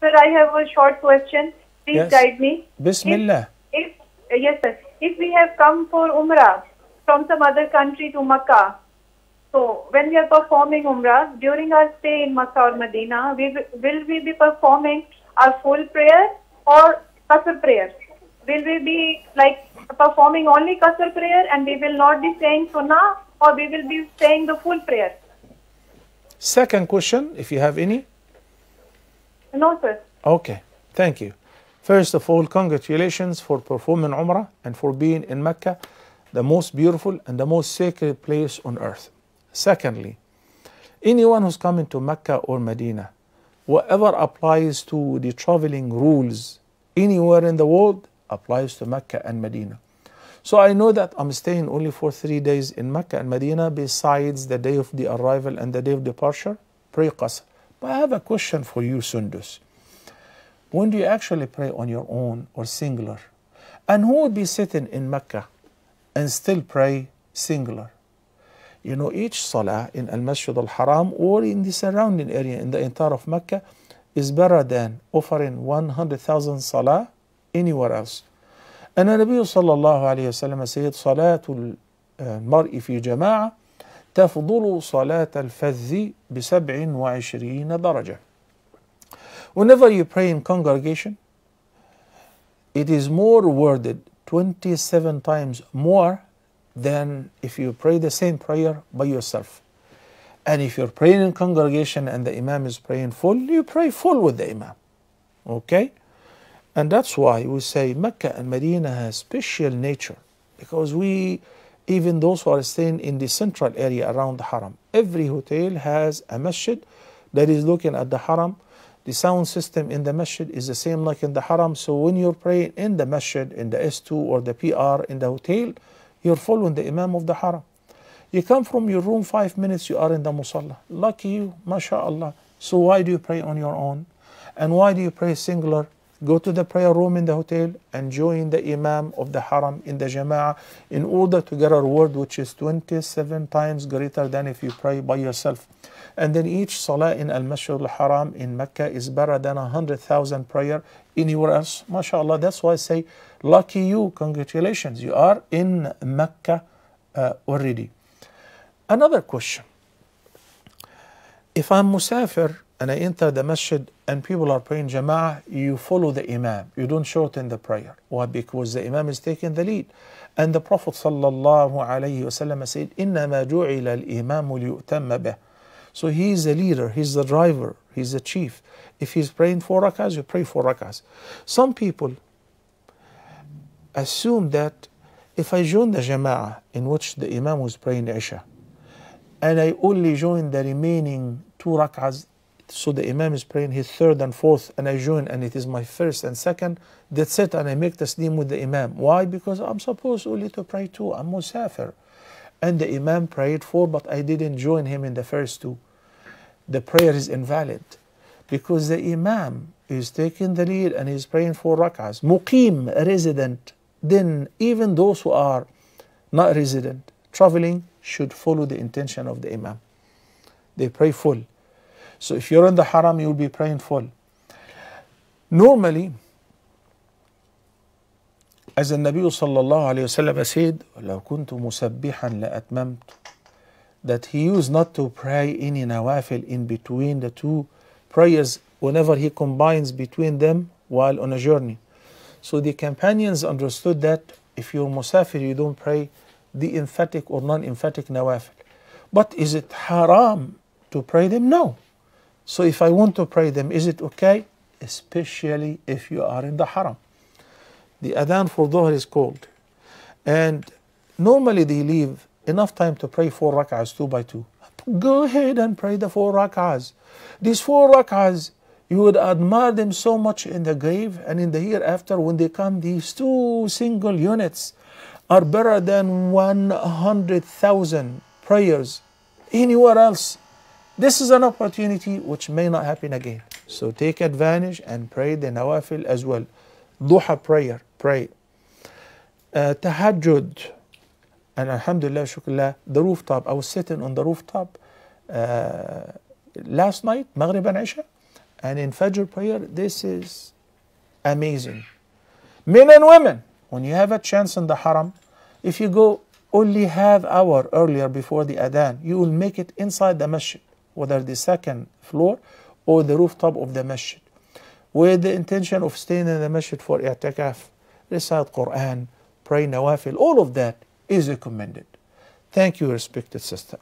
Sir, I have a short question. Please yes. guide me. Bismillah. If, if, uh, yes, sir. If we have come for Umrah from some other country to Makkah, so when we are performing Umrah, during our stay in Makkah or Medina, we, will we be performing our full prayer or Qasr prayer? Will we be like performing only Qasr prayer and we will not be saying Sunnah or we will be saying the full prayer? Second question, if you have any. Noted. Okay, thank you. First of all, congratulations for performing Umrah and for being in Mecca, the most beautiful and the most sacred place on earth. Secondly, anyone who's coming to Mecca or Medina, whatever applies to the traveling rules anywhere in the world applies to Mecca and Medina. So I know that I'm staying only for three days in Mecca and Medina besides the day of the arrival and the day of departure, pre-Qasr. But I have a question for you, Sundus. When do you actually pray on your own or singular? And who would be sitting in Mecca and still pray singular? You know, each salah in Al Masjid Al Haram or in the surrounding area in the entire of Mecca is better than offering 100,000 salah anywhere else. And the Nabi sallallahu alayhi wa sallam said, "Salatul uh, Mar'i fi جماعة تفضل صلاة الفذ بسبع وعشرين درجة. Whenever you pray in congregation, it is more worded 27 times more than if you pray the same prayer by yourself. And if you're praying in congregation and the imam is praying full, you pray full with the imam. Okay? And that's why we say Mecca and Medina has special nature because we even those who are staying in the central area around the haram. Every hotel has a masjid that is looking at the haram. The sound system in the masjid is the same like in the haram. So when you're praying in the masjid, in the S2 or the PR in the hotel, you're following the imam of the haram. You come from your room five minutes, you are in the musalla. Lucky you, mashallah. So why do you pray on your own? And why do you pray singular? go to the prayer room in the hotel and join the imam of the haram in the jama'ah in order to get a reward which is 27 times greater than if you pray by yourself and then each salah in al-masjid al-haram in mecca is better than 100000 prayer anywhere else mashallah that's why i say lucky you congratulations you are in mecca uh, already another question if i'm musafir and I enter the masjid and people are praying jama'ah, you follow the imam. You don't shorten the prayer. Why? Because the imam is taking the lead. And the Prophet sallallahu said, إِنَّمَا جُعِلَ الْإِمَامُ لِيُؤْتَمَّ بِهِ So he is the leader, he's the driver, he's the chief. If he's praying four rakahs, you pray four rakahs. Some people assume that if I join the jama'ah in which the imam was praying Isha, and I only join the remaining two rakahs, so the Imam is praying his third and fourth, and I join, and it is my first and second. That's it, and I make taslim with the Imam. Why? Because I'm supposed only to pray two. I'm musafir. And the Imam prayed four, but I didn't join him in the first two. The prayer is invalid because the Imam is taking the lead and he's praying four rak'ahs. Muqim, resident. Then even those who are not resident, traveling, should follow the intention of the Imam. They pray full. So if you're in the haram, you'll be praying full. Normally, as the Nabi sallallahu alayhi wasallam said, كنت مسبحا لأتممت that he used not to pray any nawafil in between the two prayers whenever he combines between them while on a journey. So the companions understood that if you're musafir, you don't pray the emphatic or non-emphatic nawafil. But is it haram to pray them? No. So if I want to pray them, is it okay? Especially if you are in the haram. The adhan for dhuhr is called. And normally they leave enough time to pray four rak'ahs, two by two. Go ahead and pray the four rak'ahs. These four rak'ahs, you would admire them so much in the grave and in the hereafter when they come, these two single units are better than 100,000 prayers anywhere else this is an opportunity which may not happen again. So take advantage and pray the nawafil as well. Duha prayer, pray. Uh, tahajjud, and alhamdulillah, shukrullah, the rooftop. I was sitting on the rooftop uh, last night, Maghrib and Isha, and in Fajr prayer, this is amazing. Men and women, when you have a chance in the haram, if you go only half hour earlier before the adhan, you will make it inside the masjid whether the second floor or the rooftop of the masjid, with the intention of staying in the masjid for i'tikaf, recite Quran, pray nawafil, all of that is recommended. Thank you, respected sister.